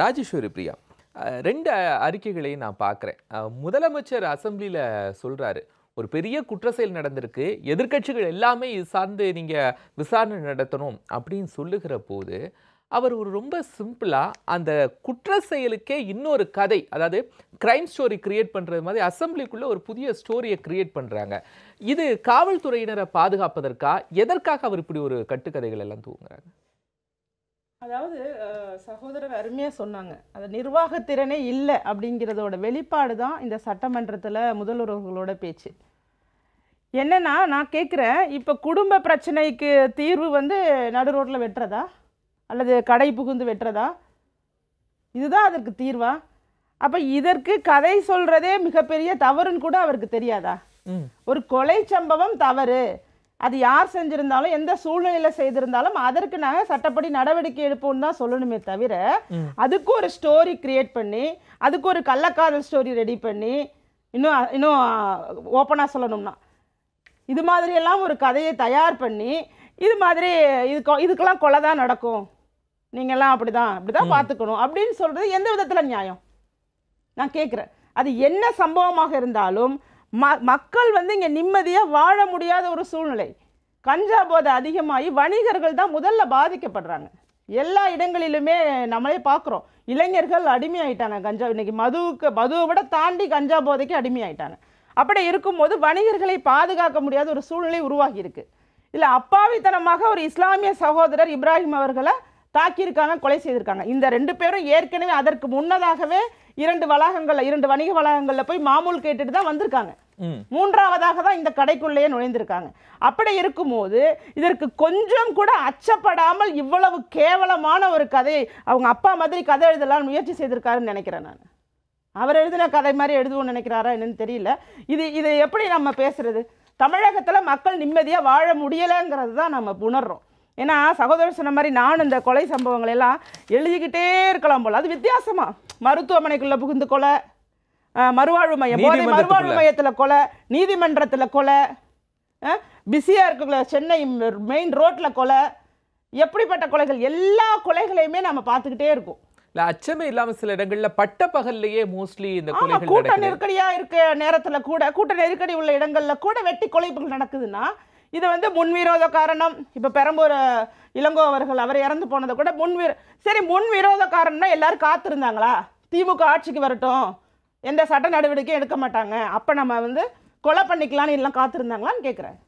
ராஜேஸ்வரி பிரியா ரெண்டு அறிக்கைகளையும் நான் பார்க்குறேன் முதலமைச்சர் அசம்பிளியில் சொல்கிறாரு ஒரு பெரிய குற்ற செயல் நடந்திருக்கு எதிர்கட்சிகள் எல்லாமே இது சார்ந்து நீங்கள் விசாரணை நடத்தணும் அப்படின்னு சொல்லுகிற போது அவர் ஒரு ரொம்ப சிம்பிளாக அந்த குற்ற செயலுக்கே இன்னொரு கதை அதாவது க்ரைம் ஸ்டோரி கிரியேட் பண்ணுறது மாதிரி அசம்பிளிக்குள்ளே ஒரு புதிய ஸ்டோரியை கிரியேட் பண்ணுறாங்க இது காவல்துறையினரை பாதுகாப்பதற்கா எதற்காக அவர் இப்படி ஒரு கட்டுக்கதைகள் எல்லாம் தூங்குறாங்க அதாவது சகோதரர் அருமையாக சொன்னாங்க அது நிர்வாகத்திறனே இல்லை அப்படிங்கிறதோட வெளிப்பாடு தான் இந்த சட்டமன்றத்தில் முதல்வர்களோட பேச்சு என்னென்னா நான் கேட்குறேன் இப்போ குடும்ப பிரச்சனைக்கு தீர்வு வந்து நடு ரோட்டில் வெட்டுறதா அல்லது கடை புகுந்து வெட்டுறதா இதுதான் அதற்கு தீர்வா அப்போ இதற்கு கதை சொல்கிறதே மிகப்பெரிய தவறுன்னு கூட அவருக்கு தெரியாதா ஒரு கொலை சம்பவம் தவறு அது யார் செஞ்சிருந்தாலும் எந்த சூழ்நிலையில் செய்திருந்தாலும் அதற்கு நாங்கள் சட்டப்படி நடவடிக்கை எடுப்போம்னு தான் சொல்லணுமே தவிர அதுக்கு ஒரு ஸ்டோரி க்ரியேட் பண்ணி அதுக்கு ஒரு கள்ளக்காதல் ஸ்டோரி ரெடி பண்ணி இன்னும் இன்னும் ஓப்பனாக சொல்லணும்னா இது எல்லாம் ஒரு கதையை தயார் பண்ணி இது மாதிரி இது இதுக்கெல்லாம் கொலை தான் நடக்கும் நீங்கள்லாம் அப்படி தான் அப்படி தான் பார்த்துக்கணும் அப்படின்னு சொல்கிறது எந்த விதத்தில் நியாயம் நான் கேட்குறேன் அது என்ன சம்பவமாக இருந்தாலும் ம மக்கள் வந்து இங்கே நிம்மதியாக வாழ முடியாத ஒரு சூழ்நிலை கஞ்சா போதை அதிகமாகி வணிகர்கள் தான் முதல்ல பாதிக்கப்படுறாங்க எல்லா இடங்களிலுமே நம்மளே பார்க்குறோம் இளைஞர்கள் அடிமையாயிட்டாங்க கஞ்சா இன்றைக்கி மதுவுக்கு மதுவை விட தாண்டி கஞ்சா போதைக்கு அடிமையாயிட்டாங்க அப்படி இருக்கும்போது வணிகர்களை பாதுகாக்க முடியாத ஒரு சூழ்நிலை உருவாகியிருக்கு இல்லை அப்பாவித்தனமாக ஒரு இஸ்லாமிய சகோதரர் இப்ராஹிம் அவர்களை தாக்கியிருக்காங்க கொலை செய்திருக்காங்க இந்த ரெண்டு பேரும் ஏற்கனவே அதற்கு முன்னதாகவே இரண்டு வளாகங்களில் இரண்டு வணிக வளாகங்களில் போய் மாமூல் கேட்டுட்டு தான் வந்திருக்காங்க மூன்றாவதாக தான் இந்த கடைக்குள்ளேயே நுழைந்திருக்காங்க அப்படி இருக்கும்போது இதற்கு கொஞ்சம் கூட அச்சப்படாமல் இவ்வளவு கேவலமான ஒரு கதை அவங்க அப்பா மாதிரி கதை எழுதலாம்னு முயற்சி செய்திருக்காருன்னு நினைக்கிறேன் நான் அவர் எழுதின கதை மாதிரி எழுதுவோம்னு நினைக்கிறாரா என்னன்னு தெரியல இது இதை எப்படி நம்ம பேசுறது தமிழகத்தில் மக்கள் நிம்மதியாக வாழ முடியலைங்கிறது தான் நம்ம உணர்றோம் ஏன்னா சகோதரர் சொன்ன மாதிரி நானும் இந்த கொலை சம்பவங்கள் எல்லாம் எழுதிக்கிட்டே இருக்கலாம் போல் அது வித்தியாசமாக மருத்துவமனைக்குள்ளே புகுந்து கொலை மறுவாழ்வு மையம் போதை மறுவாழ்வு மையத்தில் கொலை நீதிமன்றத்தில் கொலை பிஸியாக இருக்கிற சென்னை மெயின் ரோட்டில் கொலை எப்படிப்பட்ட கொலைகள் எல்லா கொலைகளையுமே நம்ம பார்த்துக்கிட்டே இருக்கோம் இல்லை அச்சமே இல்லாமல் சில இடங்களில் பட்ட பகல்லையே மோஸ்ட்லி இந்த கூட்ட நெருக்கடியாக இருக்க நேரத்தில் கூட கூட்ட நெருக்கடி உள்ள இடங்களில் கூட வெட்டி கொலைப்புகள் நடக்குதுன்னா இது வந்து முன்விரோத காரணம் இப்போ பெரம்பூர் இளங்கோ அவர்கள் அவர் இறந்து போனதை கூட முன்விர சரி முன்விரோத காரணம்னா எல்லோரும் காத்திருந்தாங்களா திமுக ஆட்சிக்கு வரட்டும் எந்த சட்ட நடவடிக்கையும் எடுக்க மாட்டாங்க அப்போ நம்ம வந்து கொலை பண்ணிக்கலான்னு எல்லாம் காத்திருந்தாங்களான்னு கேட்குறேன்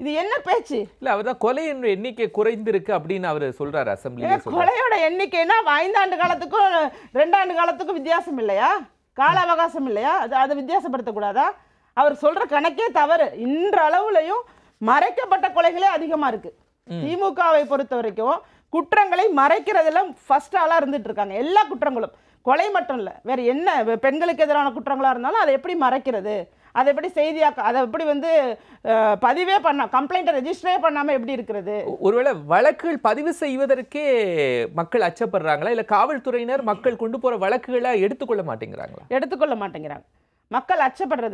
இது என்ன பேச்சு இல்ல அவர் தான் கொலையின் எண்ணிக்கை குறைந்திருக்கு அப்படின்னு அவர் சொல்றாரு அசம்பி கொலையோட எண்ணிக்கைன்னா ஐந்தாண்டு காலத்துக்கும் ரெண்டாண்டு காலத்துக்கும் வித்தியாசம் இல்லையா கால அவகாசம் இல்லையா அது அதை வித்தியாசப்படுத்தக்கூடாதா அவர் சொல்கிற கணக்கே தவறு இன்றளவுலையும் மறைக்கப்பட்ட கொலைகளே அதிகமாக இருக்கு திமுகவை பொறுத்த வரைக்கும் குற்றங்களை மறைக்கிறதுல ஃபர்ஸ்ட் ஆளாக இருந்துட்டு இருக்காங்க எல்லா குற்றங்களும் கொலை மட்டும் இல்லை வேற என்ன பெண்களுக்கு எதிரான குற்றங்களாக இருந்தாலும் அதை எப்படி மறைக்கிறது அதை எப்படி செய்தியாக்க அதை எப்படி வந்து பதிவே பண்ண கம்ப்ளைண்ட்டை ரெஜிஸ்டரே பண்ணாமல் எப்படி இருக்கிறது ஒருவேளை வழக்குகள் பதிவு செய்வதற்கே மக்கள் அச்சப்படுறாங்களா இல்லை காவல்துறையினர் மக்கள் கொண்டு போகிற வழக்குகளை எடுத்துக்கொள்ள மாட்டேங்கிறாங்களா எடுத்துக்கொள்ள மாட்டேங்கிறாங்க மக்கள்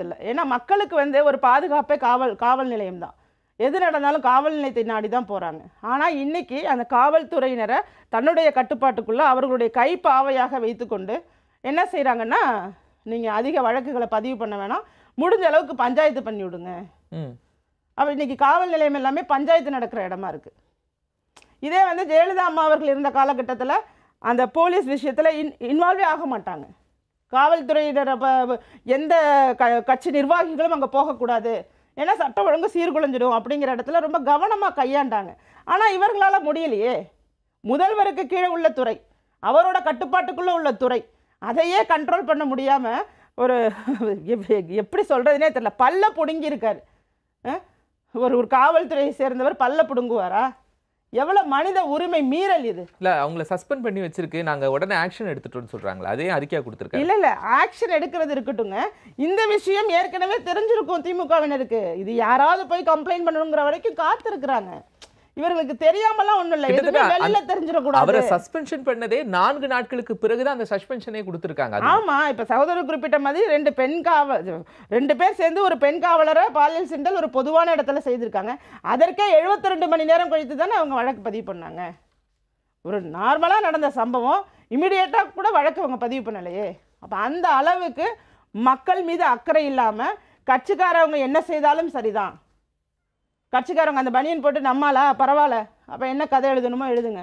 இல்லை ஏன்னா மக்களுக்கு வந்து ஒரு பாதுகாப்பே காவல் காவல் நிலையம் தான் எது நடந்தாலும் காவல் நிலையத்தை நாடி தான் போகிறாங்க ஆனால் இன்றைக்கி அந்த காவல்துறையினரை தன்னுடைய கட்டுப்பாட்டுக்குள்ளே அவர்களுடைய கை பாவையாக வைத்துக்கொண்டு என்ன செய்கிறாங்கன்னா நீங்கள் அதிக வழக்குகளை பதிவு பண்ண வேணாம் முடிஞ்ச அளவுக்கு பஞ்சாயத்து பண்ணி விடுங்க அப்போ இன்றைக்கி காவல் நிலையம் எல்லாமே பஞ்சாயத்து நடக்கிற இடமா இருக்குது இதே வந்து ஜெயலலிதா அம்மா அவர்கள் இருந்த காலகட்டத்தில் அந்த போலீஸ் விஷயத்தில் இன் இன்வால்வே ஆக மாட்டாங்க காவல்துறையினர் எந்த க கட்சி நிர்வாகிகளும் அங்கே போகக்கூடாது ஏன்னா சட்டம் ஒழுங்கு சீர்குலைஞ்சிடும் அப்படிங்கிற இடத்துல ரொம்ப கவனமாக கையாண்டாங்க ஆனால் இவர்களால் முடியலையே முதல்வருக்கு கீழே உள்ள துறை அவரோட கட்டுப்பாட்டுக்குள்ளே உள்ள துறை அதையே கண்ட்ரோல் பண்ண முடியாமல் ஒரு எப்படி சொல்கிறதுனே தெரில பல்ல பிடுங்கியிருக்கார் ஒரு ஒரு காவல்துறையை சேர்ந்தவர் பல்ல பிடுங்குவாரா எவ்வளவு மனித உரிமை மீறல் இது இல்ல அவங்கள சஸ்பெண்ட் பண்ணி வச்சிருக்கு நாங்க உடனே ஆக்ஷன் எடுத்துட்டோம்னு சொல்றாங்களா அதே அறிக்கையா கொடுத்துருக்காங்க இல்ல இல்ல ஆக்ஷன் எடுக்கிறது இருக்கட்டுங்க இந்த விஷயம் ஏற்கனவே தெரிஞ்சிருக்கும் திமுகவினருக்கு இது யாராவது போய் கம்ப்ளைண்ட் பண்ணணுங்கிற வரைக்கும் காத்திருக்கிறாங்க இவர்களுக்கு தெரியாமலாம் ஒன்றும் இல்லை வெளியில தெரிஞ்சிடக்கூடாது அவரை சஸ்பென்ஷன் பண்ணதே நான்கு நாட்களுக்கு பிறகுதான் அந்த சஸ்பென்ஷனே கொடுத்துருக்காங்க ஆமா இப்ப சகோதரர் குறிப்பிட்ட மாதிரி ரெண்டு பெண் காவல் ரெண்டு பேர் சேர்ந்து ஒரு பெண் காவலரை பாலியல் சிண்டல் ஒரு பொதுவான இடத்துல செய்திருக்காங்க அதற்கே எழுபத்தி ரெண்டு மணி நேரம் கழித்து தானே அவங்க வழக்கு பதிவு பண்ணாங்க ஒரு நார்மலாக நடந்த சம்பவம் இமிடியேட்டாக கூட வழக்கு அவங்க பதிவு பண்ணலையே அப்போ அந்த அளவுக்கு மக்கள் மீது அக்கறை இல்லாமல் கட்சிக்காரவங்க என்ன செய்தாலும் சரிதான் கட்சிக்காரங்க அந்த பனியன் போட்டு நம்மளா பரவாயில்ல அப்போ என்ன கதை எழுதணுமோ எழுதுங்க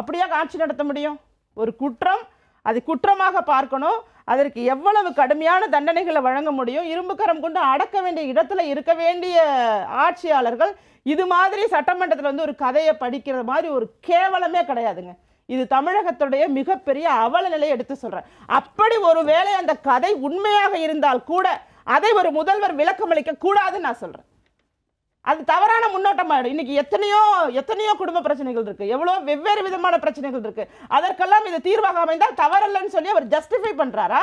அப்படியா ஆட்சி நடத்த முடியும் ஒரு குற்றம் அது குற்றமாக பார்க்கணும் அதற்கு எவ்வளவு கடுமையான தண்டனைகளை வழங்க முடியும் இரும்புக்கரம் கொண்டு அடக்க வேண்டிய இடத்துல இருக்க வேண்டிய ஆட்சியாளர்கள் இது மாதிரி சட்டமன்றத்தில் வந்து ஒரு கதையை படிக்கிற மாதிரி ஒரு கேவலமே கிடையாதுங்க இது தமிழகத்துடைய மிகப்பெரிய அவல நிலையை எடுத்து சொல்கிறேன் அப்படி ஒரு வேளை அந்த கதை உண்மையாக இருந்தால் கூட அதை ஒரு முதல்வர் விளக்கமளிக்க கூடாதுன்னு நான் சொல்கிறேன் அது தவறான முன்னோட்டம் ஆகிடும் இன்றைக்கி எத்தனையோ எத்தனையோ குடும்ப பிரச்சனைகள் இருக்குது எவ்வளோ வெவ்வேறு விதமான பிரச்சனைகள் இருக்குது அதற்கெல்லாம் இது தீர்வாக அமைந்தால் தவறல்லன்னு சொல்லி அவர் ஜஸ்டிஃபை பண்ணுறாரா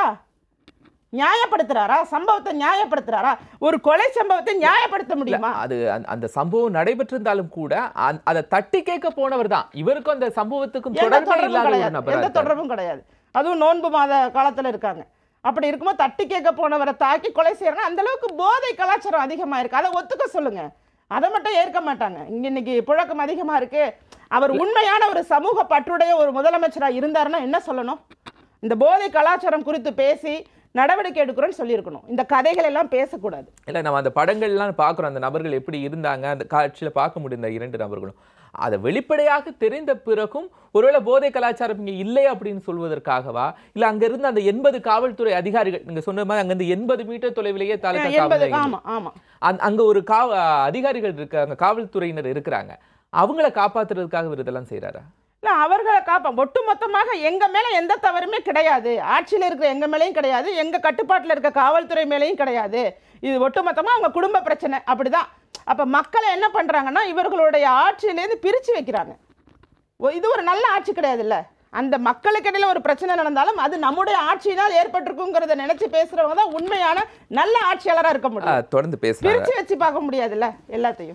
நியாயப்படுத்துறாரா சம்பவத்தை நியாயப்படுத்துறாரா ஒரு கொலை சம்பவத்தை நியாயப்படுத்த முடியுமா அது அந்த சம்பவம் நடைபெற்றிருந்தாலும் கூட அதை தட்டி கேட்க போனவர் தான் இவருக்கும் அந்த சம்பவத்துக்கும் தொடர்பு எந்த தொடர்பும் கிடையாது அதுவும் நோன்பு மாத காலத்தில் இருக்காங்க அப்படி இருக்கும்போது தட்டி கேட்க போனவரை தாக்கி கொலை செய்யறாங்க அந்த அளவுக்கு போதை கலாச்சாரம் அதிகமாக இருக்கு அதை ஒத்துக்க சொல்லுங்கள் அதை மட்டும் ஏற்க மாட்டாங்க இங்கே இன்னைக்கு புழக்கம் அதிகமாக இருக்கு அவர் உண்மையான ஒரு சமூக பற்றுடைய ஒரு முதலமைச்சராக இருந்தாருன்னா என்ன சொல்லணும் இந்த போதை கலாச்சாரம் குறித்து பேசி நடவடிக்கை எடுக்கிறோன்னு சொல்லியிருக்கணும் இந்த கதைகள் எல்லாம் பேசக்கூடாது இல்லை நம்ம அந்த படங்கள்லாம் பார்க்குறோம் அந்த நபர்கள் எப்படி இருந்தாங்க அந்த காட்சியில் பார்க்க முடியும் இந்த இரண்டு நபர்களும் அதை வெளிப்படையாக தெரிந்த பிறகும் ஒருவேளை போதை கலாச்சாரம் இங்கே இல்லை அப்படின்னு சொல்வதற்காகவா இல்லை அங்கேருந்து அந்த எண்பது காவல்துறை அதிகாரிகள் நீங்கள் சொன்ன மாதிரி அங்கேருந்து எண்பது மீட்டர் தொலைவிலேயே அந் அங்கே ஒரு காவ அதிகாரிகள் இருக்காங்க காவல்துறையினர் இருக்கிறாங்க அவங்கள காப்பாற்றுறதுக்காக இவர் இதெல்லாம் செய்கிறாரா இல்லை அவர்களை காப்பா ஒட்டு மொத்தமாக எங்கள் மேலே எந்த தவறுமே கிடையாது ஆட்சியில் இருக்கிற எங்கள் மேலேயும் கிடையாது எங்கள் கட்டுப்பாட்டில் இருக்க காவல்துறை மேலேயும் கிடையாது இது ஒட்டுமொத்தமாக அவங்க குடும்ப பிரச்சனை அப்படிதான் அப்போ மக்களை என்ன பண்ணுறாங்கன்னா இவர்களுடைய ஆட்சியிலேருந்து பிரித்து வைக்கிறாங்க இது ஒரு நல்ல ஆட்சி கிடையாது இல்லை அந்த மக்களுக்கு இடையில் ஒரு பிரச்சனை நடந்தாலும் அது நம்முடைய ஆட்சியினால் ஏற்பட்டிருக்குங்கிறத நினைச்சு பேசுறவங்க தான் உண்மையான நல்ல ஆட்சியாளராக இருக்க முடியும் தொடர்ந்து பேச பிரித்து வச்சு பார்க்க முடியாதுல்ல எல்லாத்தையும்